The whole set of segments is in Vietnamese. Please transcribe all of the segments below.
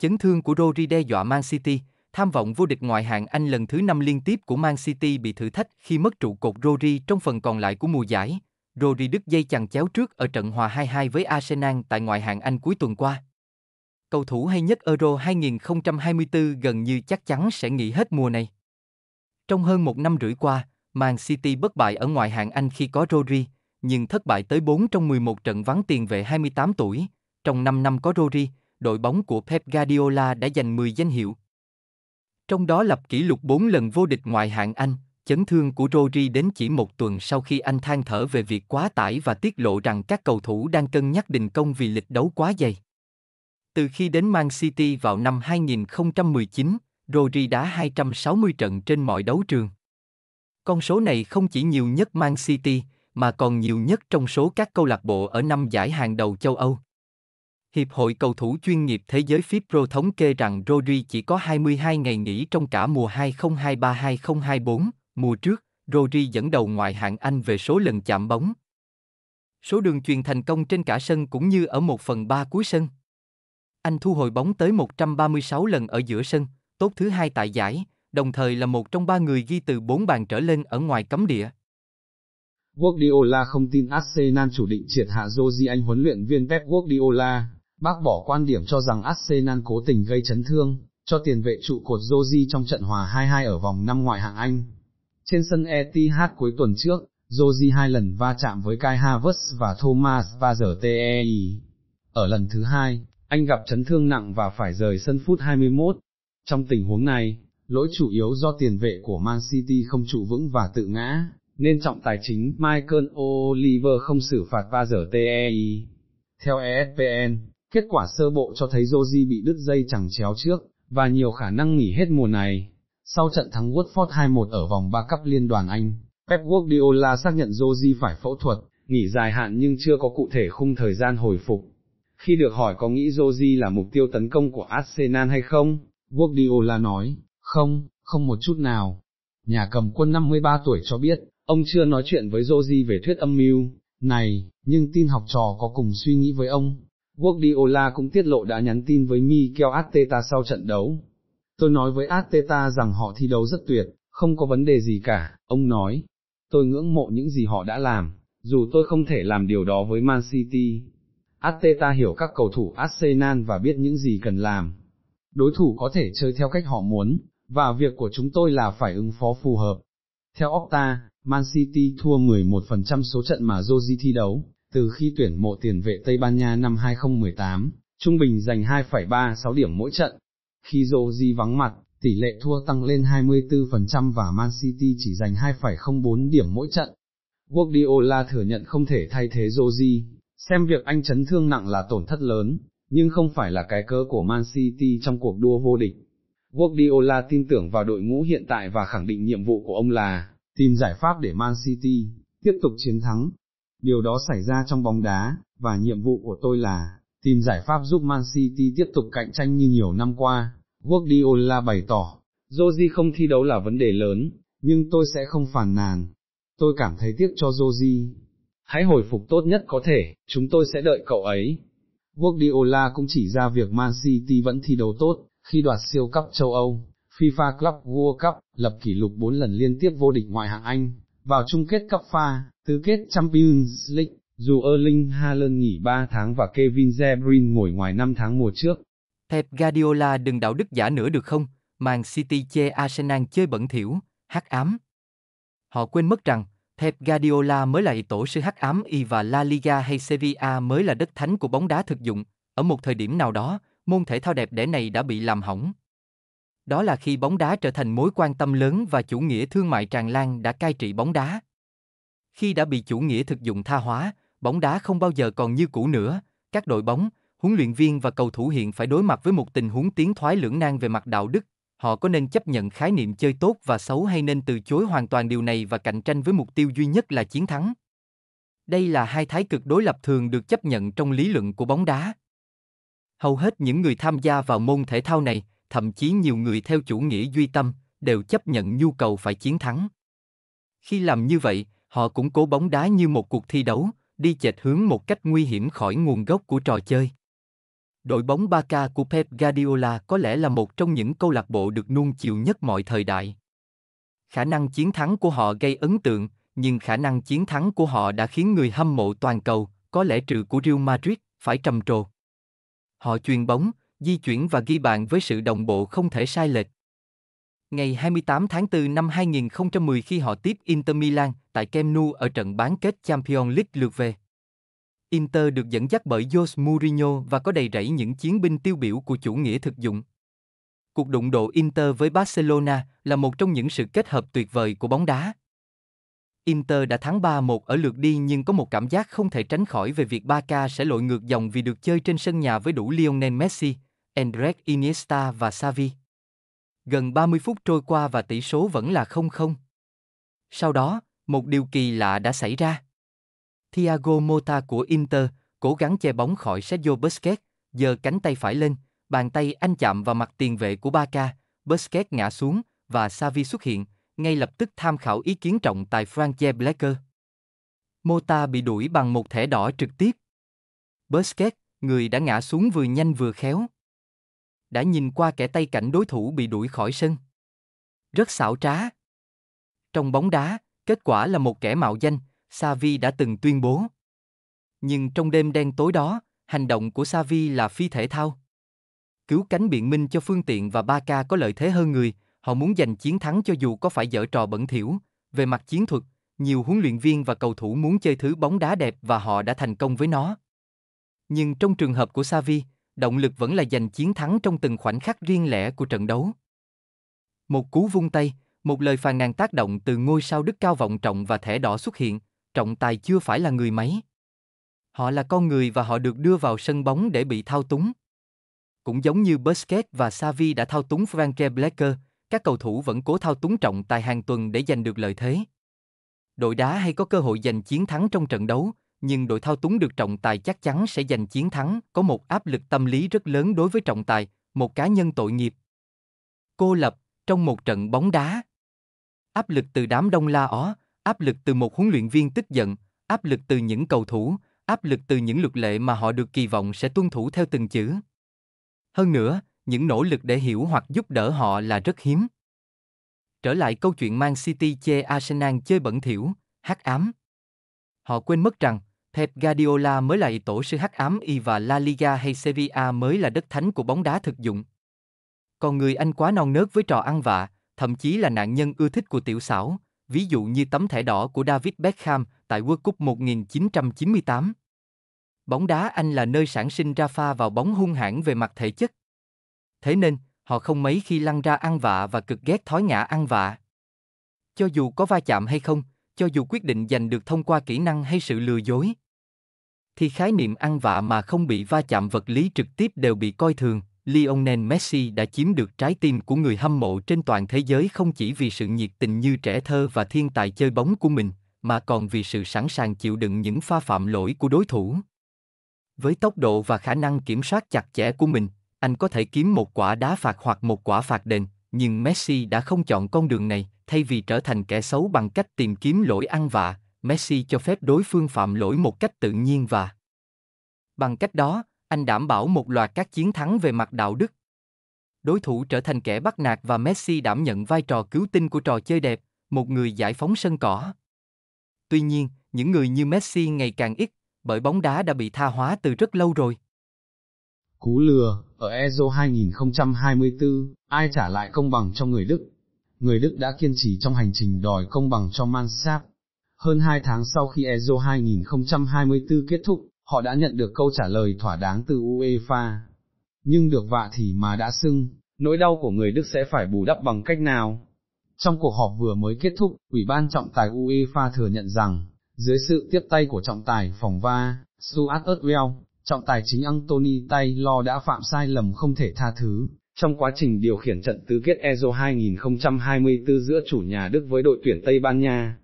Chấn thương của Rory đe dọa Man City, tham vọng vô địch ngoại hạng Anh lần thứ 5 liên tiếp của Man City bị thử thách khi mất trụ cột Rory trong phần còn lại của mùa giải. Rory đứt dây chằng chéo trước ở trận hòa 2-2 với Arsenal tại ngoại hạng Anh cuối tuần qua. Cầu thủ hay nhất Euro 2024 gần như chắc chắn sẽ nghỉ hết mùa này. Trong hơn một năm rưỡi qua, Man City bất bại ở ngoại hạng Anh khi có Rory, nhưng thất bại tới 4 trong 11 trận vắng tiền vệ 28 tuổi. Trong 5 năm có Rory đội bóng của Pep Guardiola đã giành 10 danh hiệu. Trong đó lập kỷ lục 4 lần vô địch ngoại hạng Anh, chấn thương của Rodri đến chỉ một tuần sau khi anh than thở về việc quá tải và tiết lộ rằng các cầu thủ đang cân nhắc đình công vì lịch đấu quá dày. Từ khi đến Man City vào năm 2019, Rodri đã 260 trận trên mọi đấu trường. Con số này không chỉ nhiều nhất Man City, mà còn nhiều nhất trong số các câu lạc bộ ở năm giải hàng đầu châu Âu. Hiệp hội cầu thủ chuyên nghiệp thế giới FIPRO thống kê rằng Rodri chỉ có 22 ngày nghỉ trong cả mùa 2023-2024, mùa trước, Rodri dẫn đầu ngoại hạng Anh về số lần chạm bóng. Số đường truyền thành công trên cả sân cũng như ở 1 phần 3 cuối sân. Anh thu hồi bóng tới 136 lần ở giữa sân, tốt thứ hai tại giải, đồng thời là một trong ba người ghi từ 4 bàn trở lên ở ngoài cấm địa. Guardiola không tin Arsenal chủ định triệt hạ Josie Anh huấn luyện viên Pep Guardiola, bác bỏ quan điểm cho rằng Arsenal cố tình gây chấn thương, cho tiền vệ trụ cột Joji trong trận hòa 2-2 ở vòng năm ngoại hạng Anh. Trên sân Etihad cuối tuần trước, Joji hai lần va chạm với Kai Havertz và Thomas Vazertei. Ở lần thứ hai, anh gặp chấn thương nặng và phải rời sân phút 21. Trong tình huống này, lỗi chủ yếu do tiền vệ của Man City không trụ vững và tự ngã, nên trọng tài chính Michael Oliver không xử phạt Vazertei. Theo ESPN, kết quả sơ bộ cho thấy Joji bị đứt dây chẳng chéo trước, và nhiều khả năng nghỉ hết mùa này. Sau trận thắng Watford 2-1 ở vòng 3 cấp liên đoàn Anh, Pep Guardiola xác nhận Joji phải phẫu thuật, nghỉ dài hạn nhưng chưa có cụ thể khung thời gian hồi phục. Khi được hỏi có nghĩ Joji là mục tiêu tấn công của Arsenal hay không, Guardiola nói, không, không một chút nào. Nhà cầm quân 53 tuổi cho biết, ông chưa nói chuyện với Joji về thuyết âm mưu, này, nhưng tin học trò có cùng suy nghĩ với ông, Guardiola cũng tiết lộ đã nhắn tin với Mikel Arteta sau trận đấu. Tôi nói với Arteta rằng họ thi đấu rất tuyệt, không có vấn đề gì cả, ông nói. Tôi ngưỡng mộ những gì họ đã làm, dù tôi không thể làm điều đó với Man City. Arteta hiểu các cầu thủ Arsenal và biết những gì cần làm. Đối thủ có thể chơi theo cách họ muốn, và việc của chúng tôi là phải ứng phó phù hợp. Theo Opta, Man City thua 11% số trận mà Jose thi đấu, từ khi tuyển mộ tiền vệ Tây Ban Nha năm 2018, trung bình giành 2,36 điểm mỗi trận. Khi Rodri vắng mặt, tỷ lệ thua tăng lên 24% và Man City chỉ giành 2,04 điểm mỗi trận. Guardiola thừa nhận không thể thay thế Rodri, xem việc anh chấn thương nặng là tổn thất lớn, nhưng không phải là cái cớ của Man City trong cuộc đua vô địch. Guardiola tin tưởng vào đội ngũ hiện tại và khẳng định nhiệm vụ của ông là tìm giải pháp để Man City tiếp tục chiến thắng điều đó xảy ra trong bóng đá, và nhiệm vụ của tôi là, tìm giải pháp giúp Man City tiếp tục cạnh tranh như nhiều năm qua, Guardiola bày tỏ, Joji không thi đấu là vấn đề lớn, nhưng tôi sẽ không phàn nàn, tôi cảm thấy tiếc cho Joji, hãy hồi phục tốt nhất có thể, chúng tôi sẽ đợi cậu ấy. Guardiola cũng chỉ ra việc Man City vẫn thi đấu tốt, khi đoạt siêu cấp châu Âu, FIFA Club World Cup, lập kỷ lục 4 lần liên tiếp vô địch ngoại hạng Anh, vào chung kết cấp pha, tứ kết Champions League, dù Erling Haaland nghỉ 3 tháng và Kevin De Bruyne ngồi ngoài 5 tháng mùa trước. Pep Guardiola đừng đạo đức giả nữa được không? Man City che Arsenal chơi bẩn thỉu, hắc ám. Họ quên mất rằng, Pep Guardiola mới là tổ sư hắc ám y và La Liga hay Sevilla mới là đất thánh của bóng đá thực dụng. Ở một thời điểm nào đó, môn thể thao đẹp đẽ này đã bị làm hỏng đó là khi bóng đá trở thành mối quan tâm lớn và chủ nghĩa thương mại tràn lan đã cai trị bóng đá. Khi đã bị chủ nghĩa thực dụng tha hóa, bóng đá không bao giờ còn như cũ nữa, các đội bóng, huấn luyện viên và cầu thủ hiện phải đối mặt với một tình huống tiến thoái lưỡng nan về mặt đạo đức, họ có nên chấp nhận khái niệm chơi tốt và xấu hay nên từ chối hoàn toàn điều này và cạnh tranh với mục tiêu duy nhất là chiến thắng. Đây là hai thái cực đối lập thường được chấp nhận trong lý luận của bóng đá. Hầu hết những người tham gia vào môn thể thao này thậm chí nhiều người theo chủ nghĩa duy tâm đều chấp nhận nhu cầu phải chiến thắng khi làm như vậy họ cũng cố bóng đá như một cuộc thi đấu đi chệch hướng một cách nguy hiểm khỏi nguồn gốc của trò chơi đội bóng Barca của Pep Guardiola có lẽ là một trong những câu lạc bộ được nuông chiều nhất mọi thời đại. Khả năng chiến thắng của họ gây ấn tượng, nhưng khả năng chiến thắng của họ đã khiến người hâm mộ toàn cầu, có lẽ trừ của Real Madrid, phải trầm trồ. Họ truyền bóng, di chuyển và ghi bàn với sự đồng bộ không thể sai lệch. Ngày 28 tháng 4 năm 2010 khi họ tiếp Inter Milan tại Camp Nou ở trận bán kết Champions League lượt về. Inter được dẫn dắt bởi Jose Mourinho và có đầy rẫy những chiến binh tiêu biểu của chủ nghĩa thực dụng. Cuộc đụng độ Inter với Barcelona là một trong những sự kết hợp tuyệt vời của bóng đá. Inter đã thắng 3-1 ở lượt đi nhưng có một cảm giác không thể tránh khỏi về việc Barca sẽ lội ngược dòng vì được chơi trên sân nhà với đủ Lionel Messi, Andres Iniesta và Xavi. Gần 30 phút trôi qua và tỷ số vẫn là 0-0. Sau đó, một điều kỳ lạ đã xảy ra. Thiago Mota của Inter cố gắng che bóng khỏi Sergio Busquets, giơ cánh tay phải lên, bàn tay anh chạm vào mặt tiền vệ của Barca, Busquets ngã xuống và Xavi xuất hiện, ngay lập tức tham khảo ý kiến trọng tài Frank J. Blacker. Mota bị đuổi bằng một thẻ đỏ trực tiếp. Busquets, người đã ngã xuống vừa nhanh vừa khéo, đã nhìn qua kẻ tay cảnh đối thủ bị đuổi khỏi sân. Rất xảo trá. Trong bóng đá, kết quả là một kẻ mạo danh, Xavi đã từng tuyên bố. Nhưng trong đêm đen tối đó, hành động của Xavi là phi thể thao. Cứu cánh biện minh cho phương tiện và Barca có lợi thế hơn người, họ muốn giành chiến thắng cho dù có phải dở trò bẩn thỉu. Về mặt chiến thuật, nhiều huấn luyện viên và cầu thủ muốn chơi thứ bóng đá đẹp và họ đã thành công với nó. Nhưng trong trường hợp của Xavi, động lực vẫn là giành chiến thắng trong từng khoảnh khắc riêng lẻ của trận đấu. Một cú vung tay, một lời phàn nàn tác động từ ngôi sao đức cao vọng trọng và thẻ đỏ xuất hiện, trọng tài chưa phải là người máy. Họ là con người và họ được đưa vào sân bóng để bị thao túng. Cũng giống như Busquets và Xavi đã thao túng Franke Blacker, các cầu thủ vẫn cố thao túng trọng tài hàng tuần để giành được lợi thế. Đội đá hay có cơ hội giành chiến thắng trong trận đấu, nhưng đội thao túng được trọng tài chắc chắn sẽ giành chiến thắng, có một áp lực tâm lý rất lớn đối với trọng tài, một cá nhân tội nghiệp. Cô lập, trong một trận bóng đá. Áp lực từ đám đông la ó, áp lực từ một huấn luyện viên tức giận, áp lực từ những cầu thủ, áp lực từ những luật lệ mà họ được kỳ vọng sẽ tuân thủ theo từng chữ. Hơn nữa, những nỗ lực để hiểu hoặc giúp đỡ họ là rất hiếm. Trở lại câu chuyện Man City chê Arsenal chơi bẩn thỉu, hắc ám. Họ quên mất rằng, Pep Guardiola mới lại tổ sư hắc ám y và La Liga hay Sevilla mới là đất thánh của bóng đá thực dụng. Còn người Anh quá non nớt với trò ăn vạ, thậm chí là nạn nhân ưa thích của tiểu xảo, ví dụ như tấm thẻ đỏ của David Beckham tại World Cup 1998. Bóng đá Anh là nơi sản sinh ra pha vào bóng hung hãn về mặt thể chất. Thế nên, họ không mấy khi lăn ra ăn vạ và cực ghét thói ngã ăn vạ. Cho dù có va chạm hay không, cho dù quyết định giành được thông qua kỹ năng hay sự lừa dối, thì khái niệm ăn vạ mà không bị va chạm vật lý trực tiếp đều bị coi thường. Lionel Messi đã chiếm được trái tim của người hâm mộ trên toàn thế giới không chỉ vì sự nhiệt tình như trẻ thơ và thiên tài chơi bóng của mình, mà còn vì sự sẵn sàng chịu đựng những pha phạm lỗi của đối thủ. Với tốc độ và khả năng kiểm soát chặt chẽ của mình, anh có thể kiếm một quả đá phạt hoặc một quả phạt đền, nhưng Messi đã không chọn con đường này, thay vì trở thành kẻ xấu bằng cách tìm kiếm lỗi ăn vạ, Messi cho phép đối phương phạm lỗi một cách tự nhiên và bằng cách đó, anh đảm bảo một loạt các chiến thắng về mặt đạo đức. Đối thủ trở thành kẻ bắt nạt và Messi đảm nhận vai trò cứu tinh của trò chơi đẹp, một người giải phóng sân cỏ. Tuy nhiên, những người như Messi ngày càng ít, bởi bóng đá đã bị tha hóa từ rất lâu rồi. Cú lừa, ở EZO 2024, ai trả lại công bằng cho người Đức? Người Đức đã kiên trì trong hành trình đòi công bằng cho Mansap, hơn 2 tháng sau khi EZO 2024 kết thúc, họ đã nhận được câu trả lời thỏa đáng từ UEFA. Nhưng được vạ thì mà đã sưng, nỗi đau của người Đức sẽ phải bù đắp bằng cách nào? Trong cuộc họp vừa mới kết thúc, Ủy ban trọng tài UEFA thừa nhận rằng, dưới sự tiếp tay của trọng tài phòng va, Stuart Oswell, trọng tài chính Anthony Taylor đã phạm sai lầm không thể tha thứ, trong quá trình điều khiển trận tứ kết EZO 2024 giữa chủ nhà Đức với đội tuyển Tây Ban Nha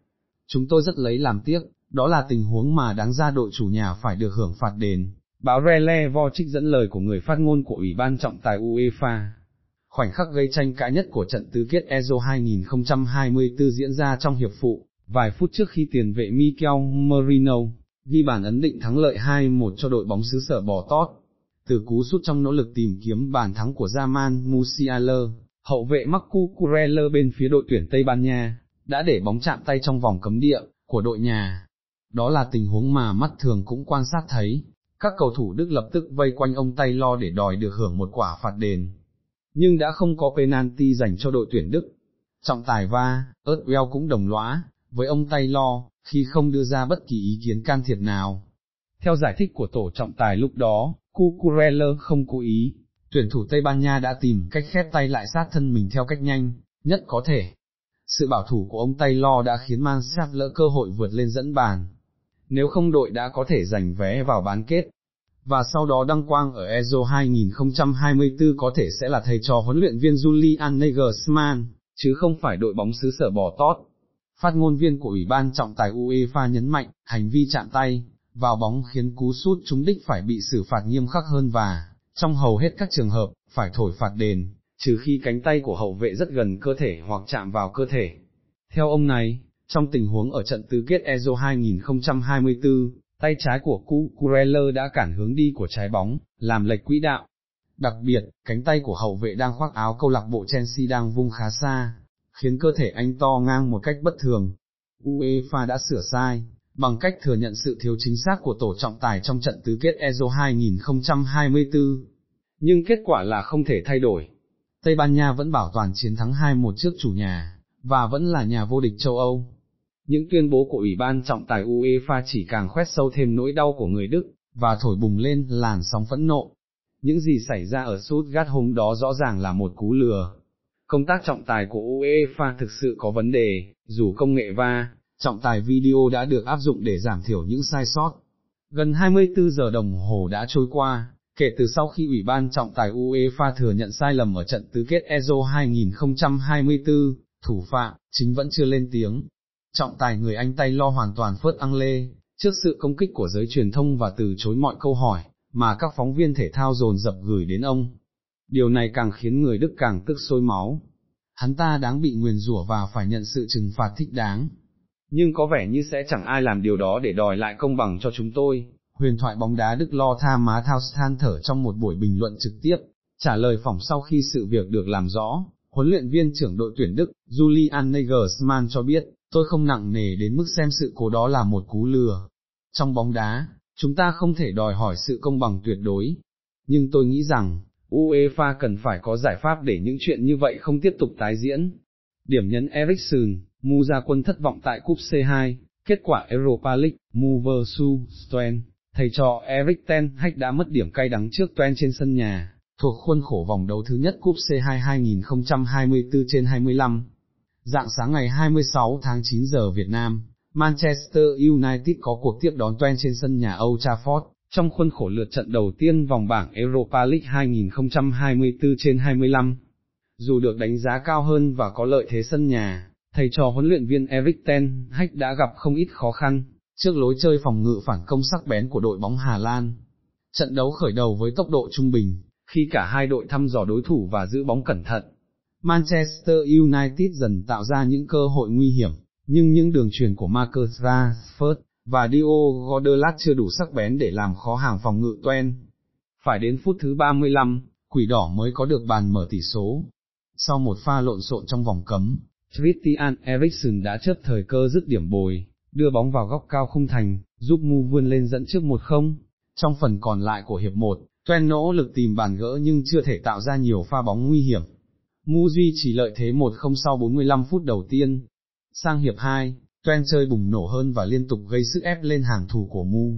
chúng tôi rất lấy làm tiếc, đó là tình huống mà đáng ra đội chủ nhà phải được hưởng phạt đền. Báo Relevo trích dẫn lời của người phát ngôn của Ủy ban trọng tài UEFA. Khoảnh khắc gây tranh cãi nhất của trận tứ kết EZO 2024 diễn ra trong hiệp phụ, vài phút trước khi tiền vệ Mikel Merino ghi bàn ấn định thắng lợi 2-1 cho đội bóng xứ sở bò tót. Từ cú sút trong nỗ lực tìm kiếm bàn thắng của Zaman Musiala, hậu vệ Marco Cureller bên phía đội tuyển Tây Ban Nha, đã để bóng chạm tay trong vòng cấm địa, của đội nhà. Đó là tình huống mà mắt thường cũng quan sát thấy, các cầu thủ Đức lập tức vây quanh ông tay lo để đòi được hưởng một quả phạt đền. Nhưng đã không có penalty dành cho đội tuyển Đức. Trọng tài va, Erdwell cũng đồng lõa, với ông tay lo, khi không đưa ra bất kỳ ý kiến can thiệp nào. Theo giải thích của tổ trọng tài lúc đó, Cucurella không cố ý, tuyển thủ Tây Ban Nha đã tìm cách khép tay lại sát thân mình theo cách nhanh, nhất có thể, sự bảo thủ của ông Taylor đã khiến Man Sharp lỡ cơ hội vượt lên dẫn bàn. Nếu không đội đã có thể giành vé vào bán kết, và sau đó đăng quang ở EZO 2024 có thể sẽ là thầy trò huấn luyện viên Julian Nagelsmann, chứ không phải đội bóng xứ sở bò tót. Phát ngôn viên của Ủy ban trọng tài UEFA nhấn mạnh, hành vi chạm tay, vào bóng khiến cú sút trúng đích phải bị xử phạt nghiêm khắc hơn và, trong hầu hết các trường hợp, phải thổi phạt đền trừ khi cánh tay của hậu vệ rất gần cơ thể hoặc chạm vào cơ thể. Theo ông này, trong tình huống ở trận tứ kết EZO 2024, tay trái của Cu Kureller đã cản hướng đi của trái bóng, làm lệch quỹ đạo. Đặc biệt, cánh tay của hậu vệ đang khoác áo câu lạc bộ Chelsea đang vung khá xa, khiến cơ thể anh to ngang một cách bất thường. UEFA đã sửa sai, bằng cách thừa nhận sự thiếu chính xác của tổ trọng tài trong trận tứ kết EZO 2024. Nhưng kết quả là không thể thay đổi, Tây Ban Nha vẫn bảo toàn chiến thắng 2-1 trước chủ nhà, và vẫn là nhà vô địch châu Âu. Những tuyên bố của Ủy ban trọng tài UEFA chỉ càng khoét sâu thêm nỗi đau của người Đức, và thổi bùng lên làn sóng phẫn nộ. Những gì xảy ra ở Stuttgart hôm đó rõ ràng là một cú lừa. Công tác trọng tài của UEFA thực sự có vấn đề, dù công nghệ va, trọng tài video đã được áp dụng để giảm thiểu những sai sót. Gần 24 giờ đồng hồ đã trôi qua, Kể từ sau khi Ủy ban trọng tài UEFA thừa nhận sai lầm ở trận tứ kết EZO 2024, thủ phạm, chính vẫn chưa lên tiếng. Trọng tài người Anh tay lo hoàn toàn phớt ăn lê, trước sự công kích của giới truyền thông và từ chối mọi câu hỏi, mà các phóng viên thể thao dồn dập gửi đến ông. Điều này càng khiến người Đức càng tức sôi máu. Hắn ta đáng bị nguyền rủa và phải nhận sự trừng phạt thích đáng. Nhưng có vẻ như sẽ chẳng ai làm điều đó để đòi lại công bằng cho chúng tôi, huyền thoại bóng đá Đức Lo Tha Má Thao than thở trong một buổi bình luận trực tiếp, trả lời phỏng sau khi sự việc được làm rõ, huấn luyện viên trưởng đội tuyển Đức, Julian Nagelsmann cho biết, tôi không nặng nề đến mức xem sự cố đó là một cú lừa. Trong bóng đá, chúng ta không thể đòi hỏi sự công bằng tuyệt đối, nhưng tôi nghĩ rằng, UEFA cần phải có giải pháp để những chuyện như vậy không tiếp tục tái diễn. Điểm nhấn Ericsson, Mu ra quân thất vọng tại cúp C2, kết quả Europa League, Mu versus Stuen thầy trò Eric Ten Hag đã mất điểm cay đắng trước Tuen trên sân nhà, thuộc khuôn khổ vòng đấu thứ nhất Cúp C2 2024 trên 25. Dạng sáng ngày 26 tháng 9 giờ Việt Nam, Manchester United có cuộc tiếp đón Tuen trên sân nhà Old Trafford, trong khuôn khổ lượt trận đầu tiên vòng bảng Europa League 2024 trên 25. Dù được đánh giá cao hơn và có lợi thế sân nhà, thầy trò huấn luyện viên Eric Ten Hag đã gặp không ít khó khăn trước lối chơi phòng ngự phản công sắc bén của đội bóng Hà Lan. Trận đấu khởi đầu với tốc độ trung bình, khi cả hai đội thăm dò đối thủ và giữ bóng cẩn thận. Manchester United dần tạo ra những cơ hội nguy hiểm, nhưng những đường truyền của Marcus Rashford và Diogo Godelat chưa đủ sắc bén để làm khó hàng phòng ngự Toen. Phải đến phút thứ 35, Quỷ Đỏ mới có được bàn mở tỷ số. Sau một pha lộn xộn trong vòng cấm, Christian Eriksen đã chớp thời cơ dứt điểm bồi, đưa bóng vào góc cao không thành, giúp mu vươn lên dẫn trước một không. Trong phần còn lại của hiệp 1, Toen nỗ lực tìm bàn gỡ nhưng chưa thể tạo ra nhiều pha bóng nguy hiểm. Mu duy chỉ lợi thế 1-0 sau 45 phút đầu tiên. Sang hiệp 2, Toen chơi bùng nổ hơn và liên tục gây sức ép lên hàng thủ của Mu.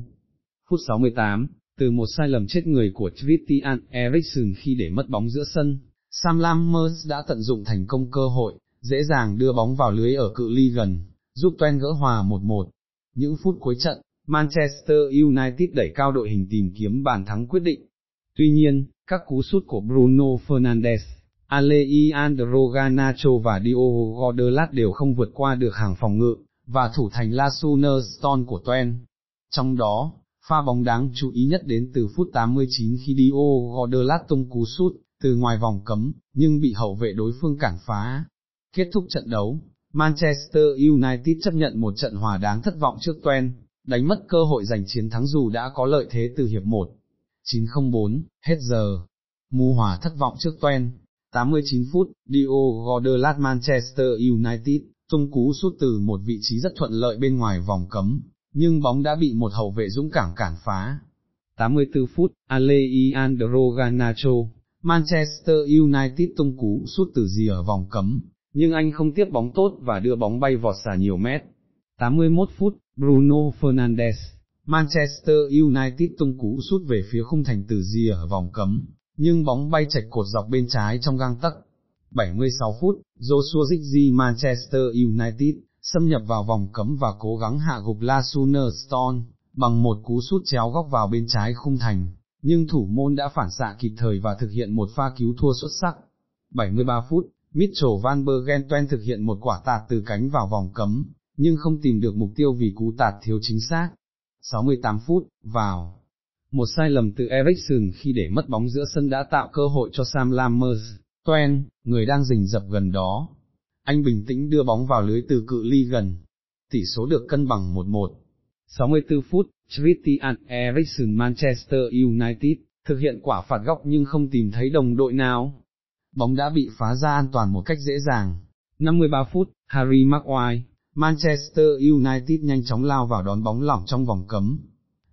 Phút 68, từ một sai lầm chết người của Christian Eriksen khi để mất bóng giữa sân, Sam Lammers đã tận dụng thành công cơ hội, dễ dàng đưa bóng vào lưới ở cự ly gần giúp Toen gỡ hòa 1-1. Những phút cuối trận, Manchester United đẩy cao đội hình tìm kiếm bàn thắng quyết định. Tuy nhiên, các cú sút của Bruno Fernandes, Alejandro Garnacho và Diogo Godelat đều không vượt qua được hàng phòng ngự, và thủ thành Lasuner Stone của Toen. Trong đó, pha bóng đáng chú ý nhất đến từ phút 89 khi Diogo Godelat tung cú sút từ ngoài vòng cấm, nhưng bị hậu vệ đối phương cản phá. Kết thúc trận đấu, Manchester United chấp nhận một trận hòa đáng thất vọng trước Twen, đánh mất cơ hội giành chiến thắng dù đã có lợi thế từ hiệp 1. 904, hết giờ. Mù hòa thất vọng trước Twen. 89 phút, Diogo Dallas Manchester United, tung cú sút từ một vị trí rất thuận lợi bên ngoài vòng cấm, nhưng bóng đã bị một hậu vệ dũng cảm cản phá. 84 phút, Alejandro Garnacho, Manchester United tung cú sút từ gì ở vòng cấm, nhưng anh không tiếp bóng tốt và đưa bóng bay vọt xà nhiều mét. 81 phút, Bruno Fernandes, Manchester United tung cú sút về phía khung thành từ rìa ở vòng cấm, nhưng bóng bay chạch cột dọc bên trái trong gang tắc. 76 phút, Joshua Zigzi Manchester United, xâm nhập vào vòng cấm và cố gắng hạ gục Lasuner Stone, bằng một cú sút chéo góc vào bên trái khung thành, nhưng thủ môn đã phản xạ kịp thời và thực hiện một pha cứu thua xuất sắc. 73 phút, Mitchell Van Bergentoen thực hiện một quả tạt từ cánh vào vòng cấm, nhưng không tìm được mục tiêu vì cú tạt thiếu chính xác. 68 phút, vào. Một sai lầm từ Ericsson khi để mất bóng giữa sân đã tạo cơ hội cho Sam Lammers, Toen, người đang rình dập gần đó. Anh bình tĩnh đưa bóng vào lưới từ cự ly gần. Tỷ số được cân bằng 1-1. 64 phút, Christian Eriksen Manchester United thực hiện quả phạt góc nhưng không tìm thấy đồng đội nào bóng đã bị phá ra an toàn một cách dễ dàng. 53 phút, Harry Maguire, Manchester United nhanh chóng lao vào đón bóng lỏng trong vòng cấm.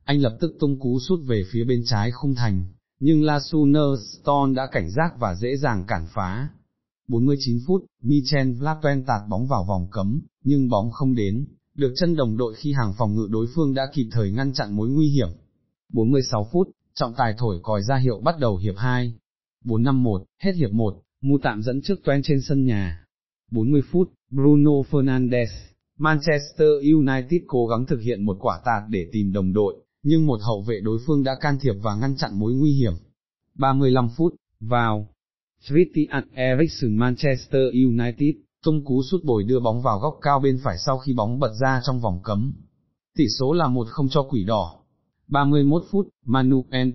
Anh lập tức tung cú sút về phía bên trái khung thành, nhưng Lasuner Stone đã cảnh giác và dễ dàng cản phá. 49 phút, Michel Vlapen tạt bóng vào vòng cấm, nhưng bóng không đến, được chân đồng đội khi hàng phòng ngự đối phương đã kịp thời ngăn chặn mối nguy hiểm. 46 phút, trọng tài thổi còi ra hiệu bắt đầu hiệp 2, 451, hết hiệp 1, Mu tạm dẫn trước toen trên sân nhà. 40 phút, Bruno Fernandes, Manchester United cố gắng thực hiện một quả tạt để tìm đồng đội, nhưng một hậu vệ đối phương đã can thiệp và ngăn chặn mối nguy hiểm. 35 phút, vào. Christian Eriksen Manchester United, tung cú sút bồi đưa bóng vào góc cao bên phải sau khi bóng bật ra trong vòng cấm. Tỷ số là 1-0 cho quỷ đỏ. 31 phút, Manuel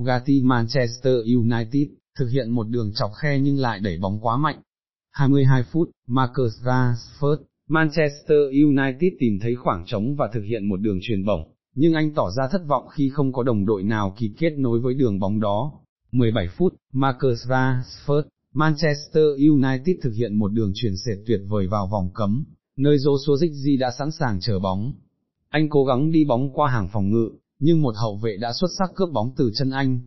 Ugati Manchester United, thực hiện một đường chọc khe nhưng lại đẩy bóng quá mạnh. 22 phút, Marcus Rashford, Manchester United tìm thấy khoảng trống và thực hiện một đường truyền bổng, nhưng anh tỏ ra thất vọng khi không có đồng đội nào kịp kết nối với đường bóng đó. 17 phút, Marcus Rashford, Manchester United thực hiện một đường truyền sệt tuyệt vời vào vòng cấm, nơi Joshua Ziggy đã sẵn sàng chờ bóng anh cố gắng đi bóng qua hàng phòng ngự, nhưng một hậu vệ đã xuất sắc cướp bóng từ chân anh.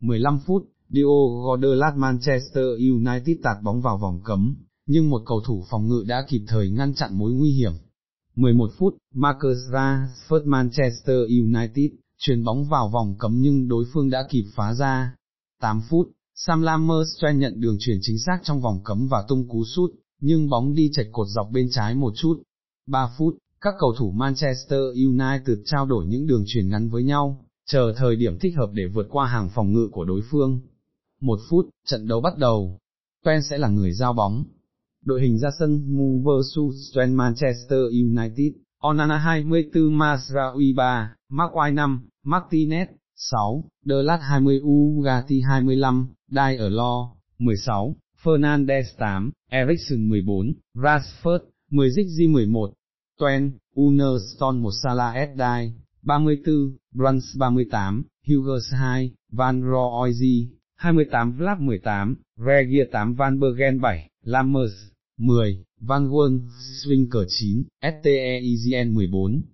15 phút, Diogo de Manchester United tạt bóng vào vòng cấm, nhưng một cầu thủ phòng ngự đã kịp thời ngăn chặn mối nguy hiểm. 11 phút, Marcus Rashford Manchester United, chuyền bóng vào vòng cấm nhưng đối phương đã kịp phá ra. 8 phút, Sam Lammerstrand nhận đường chuyển chính xác trong vòng cấm và tung cú sút, nhưng bóng đi chạch cột dọc bên trái một chút. 3 phút, các cầu thủ Manchester United trao đổi những đường truyền ngắn với nhau, chờ thời điểm thích hợp để vượt qua hàng phòng ngự của đối phương. Một phút, trận đấu bắt đầu. Pen sẽ là người giao bóng. Đội hình ra sân Muversu Sten Manchester United, Onana 24 Masraoui 3, Maguire 5, Martinez 6, Delat 20 Ugati 25, Dai ở Lo 16, Fernandez 8, Ericsson 14, Rashford, 10 Ziggy 11, Toen, Unerston 1 Sala Esdai, 34, Bruns 38, Hughes 2, Van Royzy, 28 Vlad 18, Regia 8 Van Bergen 7, Lammers, 10, Van Won, Swinger 9, STEIGN 14,